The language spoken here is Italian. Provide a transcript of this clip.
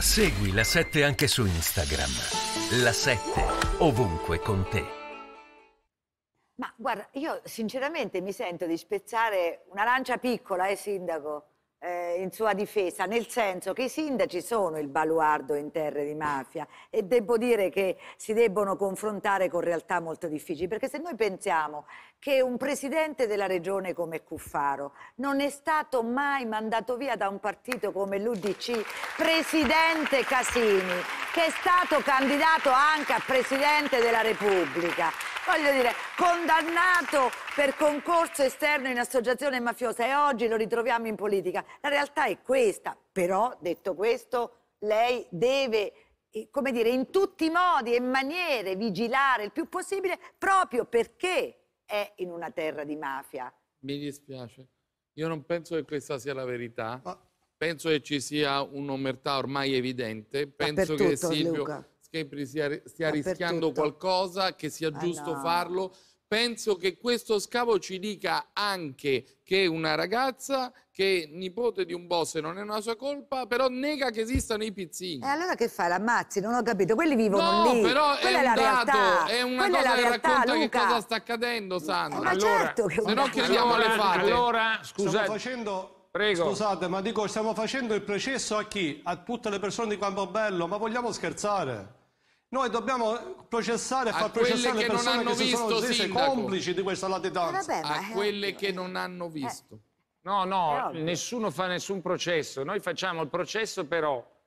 Segui la 7 anche su Instagram. La 7 ovunque con te. Ma guarda, io sinceramente mi sento di spezzare una lancia piccola, eh, sindaco, eh, in sua difesa, nel senso che i sindaci sono il baluardo in terre di mafia e devo dire che si debbono confrontare con realtà molto difficili, perché se noi pensiamo che un presidente della regione come Cuffaro non è stato mai mandato via da un partito come l'UDC, presidente Casini, che è stato candidato anche a presidente della Repubblica voglio dire, condannato per concorso esterno in associazione mafiosa e oggi lo ritroviamo in politica. La realtà è questa, però detto questo lei deve, eh, come dire, in tutti i modi e maniere vigilare il più possibile proprio perché è in una terra di mafia. Mi dispiace, io non penso che questa sia la verità. Ma... Penso che ci sia un'omertà ormai evidente. Penso che Silvio Luca. Scapri stia, stia rischiando qualcosa, che sia eh giusto ah, no. farlo. Penso che questo scavo ci dica anche che una ragazza che nipote di un boss e non è una sua colpa, però nega che esistano i pizzini. E allora che fai? L'ammazzi? Non ho capito. Quelli vivono no, lì. No, però Quella è un dato, è una Quella cosa è realtà, che racconta Luca. che cosa sta accadendo, Sandro. Eh, ma certo allora, certo che... Se no chiediamo alle fate. Allora, scusate. Stiamo facendo... Prego. Scusate, ma dico, stiamo facendo il processo a chi? A tutte le persone di Campobello, ma vogliamo scherzare? Noi dobbiamo processare e far processare le persone che, che visto, sono sese complici di questa latitanza. Eh, vabbè, a eh, quelle che non hanno eh. visto. Eh. No, no, nessuno fa nessun processo. Noi facciamo il processo però